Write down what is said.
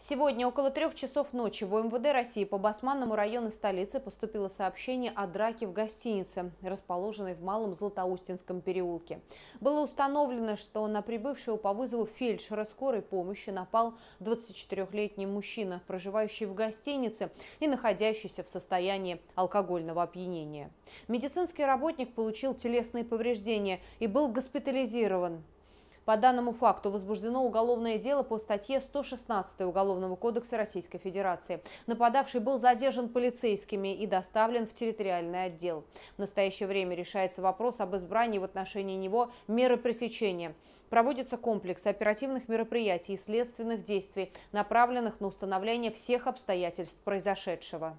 Сегодня около трех часов ночи в МВД России по Басманному району столицы поступило сообщение о драке в гостинице, расположенной в Малом Златоустинском переулке. Было установлено, что на прибывшего по вызову фельдшера скорой помощи напал 24-летний мужчина, проживающий в гостинице и находящийся в состоянии алкогольного опьянения. Медицинский работник получил телесные повреждения и был госпитализирован. По данному факту возбуждено уголовное дело по статье 116 Уголовного кодекса Российской Федерации. Нападавший был задержан полицейскими и доставлен в территориальный отдел. В настоящее время решается вопрос об избрании в отношении него меры пресечения. Проводится комплекс оперативных мероприятий и следственных действий, направленных на установление всех обстоятельств произошедшего.